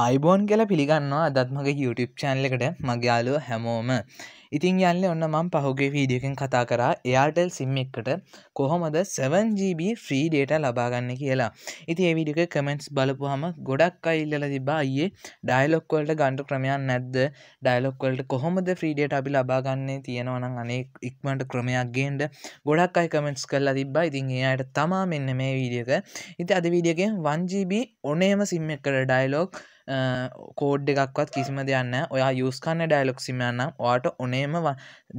අයිබෝන් කියලා පිළිගන්නවා අදත්මගේ YouTube චැන්ල එකට මගේයාලුව හැමෝම ඉතින් යන්න ඔන්න මං පහුගේ වීඩියකෙන් කතා කරා එයාටල් සිම් එකට කොහොමද 7GB ෆ්‍රී ඩේට ලබාගන්න කියලා ඉති ඒවිඩික කමෙන්ට්ස් බලපුහම ගොඩක් අයිල්ල තිබා අයේ ඩයිලොක්වලට ගණ්ඩු ක්‍රමයන් නැද්ද ඩයිලොක්වලට කොහොමද ෆ්‍රීඩේට අපි ලබාගන්නේ තියෙනවනම් අනේ ඉක්මට ක්‍රමයක් ගේන්ඩ ගොඩක් අයි කමෙන්ට්ස් කරලා තිබා ඉතින් ඒයට තමා මෙන්න මේ වීඩියක ඉති අද වීඩියගෙන් 1GB ඔනේම සිම් එකට ඩයිලොක් කෝඩ් එකක්වත් කිසිම දෙයන්න ඔයා යුස්කන්න ඩයිලොක් සිමයන්නම් වාට ඔනේ මේම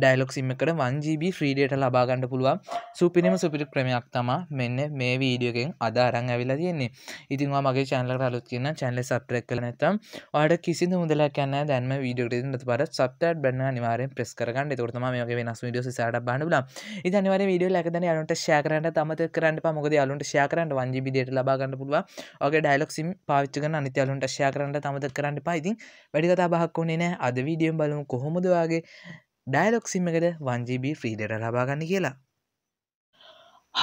ඩයිලොක් සිම්මකට වන්ජීබ ්‍රීඩට ලබාගන්න පුළුවන් සුපිනිම සුපිරි ක්‍රමයක් තමා මෙන්න මේ වීඩියෝගෙන් අදාරං ඇවිලා තියෙන්නේ ඉතින්වා මගේ චැන්ලට අලුත් කියන්න චැන්ල සප්‍රක් කල නැතම් වාට කිසි මුදල කැන්න දැන්ම වීඩියට පර සප්ට බන්න නිවාරෙන් ප්‍රෙස් කරගන්න තොරතම මේක වෙනස් විඩියෝ සට බන්නල ඉතනිවර වීඩියෝ ලැකදන අලුට ශයකරන්න තමත කරන්න පමොද අලුට ශයකරන්න වන්ජිබිඩට ලබාගන්න පුළුව ඔගේ ඩයිලොක් සිම් පාච්චක අනිත අලුන්ට ශයකරන්න තමත කරන්න පායිතින් වැඩි කතා බහක් වුණේ නෑ අද වීඩියම් බලමු කොහොමදවාගේ ඩයිලොක්සිම් එකට වංජීබ ෆ්‍රීඩට ලබාගන්න කියලා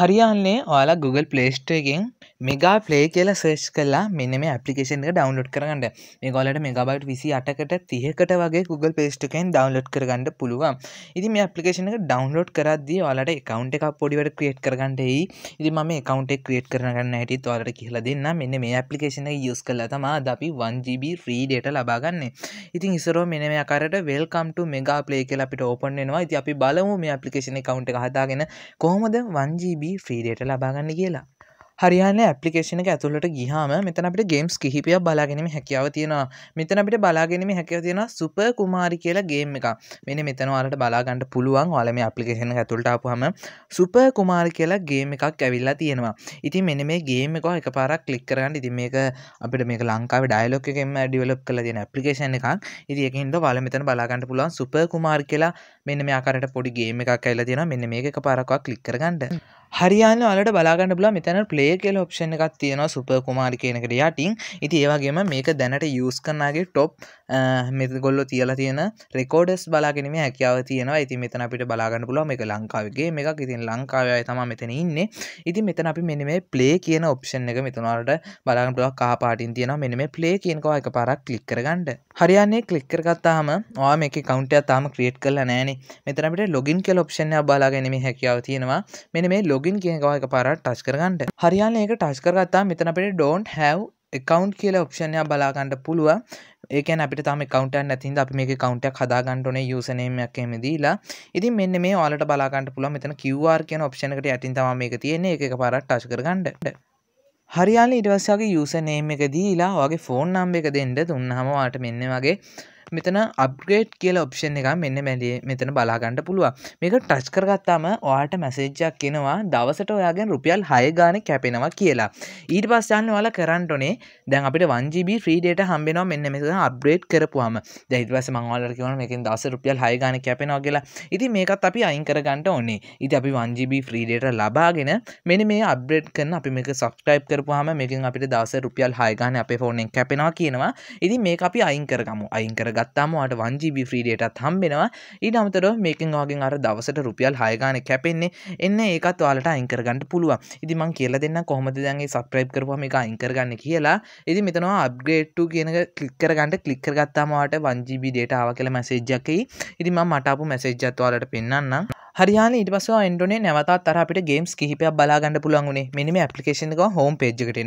හරියන්නේ ඔයාලා Google පලේස්ට එකෙන් මෙගා පලේ කියලා සර්ච් කලා මෙන්න මේ පපිේෂන් එක ඩවන්ලඩ් කරගන්න මේ ගොලට මෙගබයිට් විසි අටකට තියකට වගේ Google පේස්ටකෙන් ඩවන්ලඩ් කරගන්න පුළුවන් ඉති මේ පපිේෂන එක ඩවන්ලෝඩ් කරදදි ඔලට එකකවන්් එකක් පොඩිවට ක්‍රියට් කරගන්නටයි ඉදි ම කවන්ට ක්‍රියට් කරගන්න ඇටි තොලට කියලා දෙන්න මෙන්න මේ පපිේෂන යස් කල තමා අපි 1GB ්‍රීඩට ලබාගන්න ඉතින් ඉසරෝ මෙන මේ අකාරට වෙල්කම්ට මෙගා පලේ කියලා අපිට ඕපන් වෙනවා ඉති අපි බලමු මේ පපිේෂන කවන්ට හදාගෙන කොහොමද 1GB ්‍රීඩට ලබාගන්න කියලා හරියාන ඇපිේෂන ඇතුලට ගිහාම මෙතන අපට ගේම්ස් කිහිපිය බලාගෙනීම හැකියාව තියෙනවා මෙතන අපිට බලාගෙනීම හැකිව තියෙන සුප කුමාරි කියලා ගේම් එක මෙන මෙතනවාලට බලාගන්නට පුළුවන් ඔලම අපපලිකේෂන ඇතුළටාපුහම සුප කුමාරි කියලා ගේම් එකක් ඇවිල්ලා තියෙනවා ඉති මෙන මේ ගේම එක එක පාරක් කලික් කරන්න ඉති මේක අපිට මේ ලංකාව ඩයිලෝකෙම ඩිවලප් කල තියෙන ඇපිේෂන් එකක් ඉදිකින්ට වල මෙතන බලාගන්නට පුළුවන් සුප කුමාර් කියලා මෙන්න මේ ආකාරයට පොඩි ගේම එකක් ඇල්ල තියෙන මෙන්න මේක පාරක්ක් කලික් කරගන්නට හරියාන වලට බලාගන්න බලා මෙතැන ප්ලේ කෙල් ඔප්ෂණ එකක් තියෙනවා සුපර් කුමාර් කියනකට යටින් ඉති ඒවාගේම මේක දැනට යස් කරනාගේ ටොප් මෙතගොල්ලො තියලා තියෙන රෙකෝඩස් බලාගෙනීම හැකියාව තියෙනවා ඉති මෙතන අපිට බලාගන්න පුළුව මේ ලංකාවගේ එකක් ඉතින් ලංකාවය තම මෙතන ඉන්නේ ඉති මෙතන අපි මෙන මේ ප්ලේ කියන ඔප්ෂන් එක මෙතුනාට බලාගන්න පුළුවක් කාපාටින් තියෙනවා මෙන මේ ප්ලේ කියනකවා එක පරක් කලික් කරගන්නඩ හරියන්නේ කලික්කරගත්තාහම වා මේ කවන්ටය තාම ක්‍රියට් කරලා නෑනේ මෙතනට ලොගින් කෙල් ඔප්ෂණය බලාගැනීම හැකියාව තියෙනවා මෙන මේ ලො ලොගින් කියන එක පාරට ටස් කරගන්නට හරියාන ඒක ටස් කරගත්තා මෙතන අපිට ඩෝන්ට් හැව් එකකවන්් කියල ඔක්ෂණය බලාගන්නඩ පුළුව ඒක අපිට තම කවට නැතින් අපි මේ කවන්ටක් හදාගන්නටන යසනයමයක් එමදීලා ඉති මෙන්න මේ ඔලට බලාගන්නට පුළ මෙතන කිවවාර් කියන ඔප්ෂණකට ඇතින් තම මේක තියෙන එක පරට ටශ කරගන්නට හරියාල ඉටවස්සගේ යසනේම එක දීලා වගේ ෆෝන් නම්බ එක දෙන්නට දුන්නහමවාට මෙන්න වගේ මෙතන අප්ගේට් කියල ඔප්ෂන් එක මෙන්න මැඩේ මෙතන බලාගන්නඩ පුළුව මේක ටච් කරගත්තාම ඔයාට මැසේජ්ජක් කෙනවා දවසට ඔයාගෙන් රුපියල් හයගාන කැපෙනවා කියලා ඊට පස්සයන්න වල කරන්නටනේ දැන් අපිට වන්ජීබ ්‍රීඩේට හම්බෙනවා මෙන්න මෙතන අප්ග්‍රේට් කරපුවාම දැහිත්වස මංවලට කිවන එකින් දස රුපියල් හයගාන කැපෙනවා කියලා ඉති මේකත් අපි අයින් කරගන්නට ඕන්නේ ඉති අපි වන්ජීබ ්‍රීඩේට ලබාගෙන මෙනි මේ අප්බ්‍රේට් කරන අපි මේක සක්ටයිප් කරපුහම මේකින් අපිට දස රුපියල් හයගාන අපේ ෆෝනෙන් කැපෙනවා කියනවා ඉති මේ අපි අයින් කරගමු අයින් කරග ගත්තාම අට වංජීබි ෆ්‍රීඩටත් හම්බෙනවා ඊට අමතර මේකින් වගේ අර දවසට රුපියල් හයගාන කැපෙන්නේ එන්න ඒකත් වාලට අංකරගන්නට පුළුව ඉදිමං කියල දෙන්න කොහොමද දැන්ගේ සප්‍රයිබ් කරපුම එක අංකරගන්න කියලා ඉදි මෙතනවා අබ්ගේට්ටු කියන කලික්කරගන්නට කලික්කර ගත්තාමට වංජීබි ඩේටාව කියල මැසේජ්ජකයි ඉදිම මටපු මැසේජ්ජත්වාලට පෙන්න්න හරිහා ඉට පස න්ඩනේ නැවතත් අර අපිට ගේම්ස් කිහිපයක් බලාගන්න පුළුවන්ුණේ මෙනිම පපිකේෂනක හෝම් පේජ්කට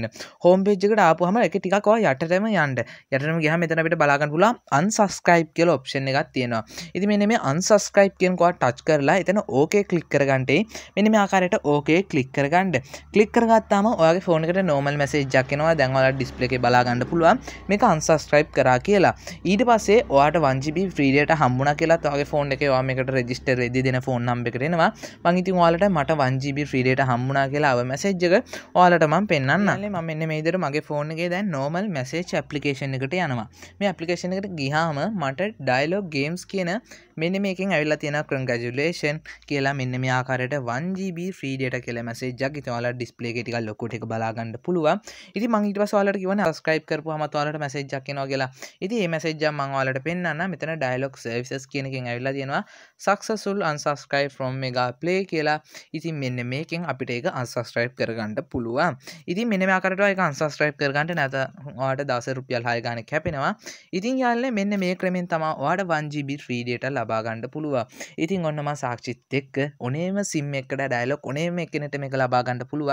හෝම් පේජ්කට ආපුහම එක ටිකක් යටටම යන්ඩ යටම ගහ මෙතනට බලාගන්න පුල අන්සස්කයිප් කියල ඔප්ෂණ එකක් තියෙනවා ඉති මෙ මේ අන්සස්කයිප් කියෙන්කවා ටච් කරලා එතන ඕකේ කලික් කරගන්ටේ මෙනිම ආකාරයට ඕකේ කලික් කරගන්නඩ කලික් කරගත්තාම ඔගේ ෆෝනකට නෝමල් මැසේජක්කෙනවා දැන්වල ඩිස්පලේ බලාගන්න පුළුවන් මේ අන්සස්ක්‍රයිප් කරා කියලා ඊට පස්සේ ඔයාට වංජිබි ්‍රීඩට හම්බුණ කියලා තගේ ෆෝන් එක වාමකට රෙජිස්ටර් රෙදි දෙෙන ෆෝන්න නම්බ කරෙනවා මංඉති වාලට මට වංජීබි ්‍රීඩට හම්මුණනා කියලා අව මැසෙජ්ජක ඕලටම පෙන්න්න ම මෙන්න මේදර මගේ ෆෝන්ගේ දැන් නෝමල් මැසේච් ඇපලිකේෂන් එකට යනවා මේ ඇපලිකේෂන එකට ගිහාම මට ඩයිලෝග ගේම්ස් කියන මෙන්න මේකින් ඇවිල්ලා තියෙන ක්‍රංගජුලේෂන් කියලා මෙන්න මේ ආකාරයට 1GB ෆ්‍රී ඩේටා කියලා මැසේජ් එකක් ඉතින් ඔයාලා ඩිස්ප්ලේ එකේ ටිකක් ලොකු ටික බලා ගන්න පුළුවන් ඉතින් මම ඊට පස්සේ ඔයාලට කියවන subscribe කරපුවාම ඔයාලට මැසේජ් එකක් එනවා කියලා ඉතින් මේ මැසේජ් එක මම ඔයාලට පෙන්නන්න මෙතන dialog services කියන එකෙන් ඇවිල්ලා තියෙනවා successful unsubscribe from mega play කියලා ඉතින් මෙන්න මේකෙන් අපිට ඒක unsubscribe කරගන්න පුළුවන් ඉතින් මෙන්න මේ ආකාරයට ඒක unsubscribe කරගන්න නැත ඔයාලට දවසේ රුපියල් 6 ගාණක් කැපෙනවා ඉතින් යාළුවනේ මෙන්න මේ ක්‍රමෙන් තමයි ඔයාලට 1GB ෆ්‍රී ඩේටා ලබාගණ්ඩ පුළුව ඉතින් ඔන්නම සාක්ෂිත් එක්ක ඕනේම සිම් එකට ඩයිලොක් ඕනේම එකනට මේක ලබාගණඩ පුළුව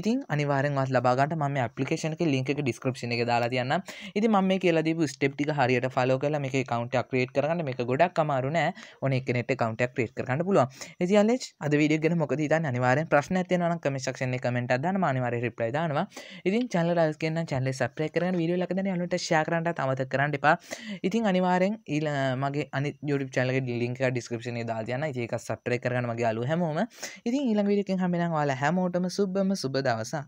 ඉතින් අනිවාරෙන්වත් ලබාගට ම පපිේෂනක ලින්ක ඩිස්ක්‍රපෂන එක දාලා තියන්න ඉති ම මේ කියලදීපු ස්ටප්ටි හරියට ෆලෝ කල මේ කවන්ටක් ක්‍රේට් කරන්න මේ ගොඩක් කමාරුනෑ ඕන එකනෙට කවන්ටක් ක්‍රේට් කරන්න පුළුව ඇතිලේ අද විඩිය ගෙන මොකද තන් අනිවාරෙන් ප්‍රශ්න ඇතියන කමිශක්ෂණ කමෙන්ට දන්න අනිවාර රිප්ලයි දානවා ඉතින් චල රස් කියන්න චල්ල සප්‍රය කරන විඩිය ලකද අනුට ශාකරන්ට තමත කරන්න එපා ඉතින් අනිවාරෙන් ඊල මගේ අනි යුඩි චල චනලගේ ලින්ක ඩිස්ක්‍රපෂන දාතියන ඒක සට්‍රේ කරන මගේ අලු හැමෝම ඉතින් ඊළඟ විඩකින් හමෙන වාලා හැමෝටම සුබම සුබ දවසා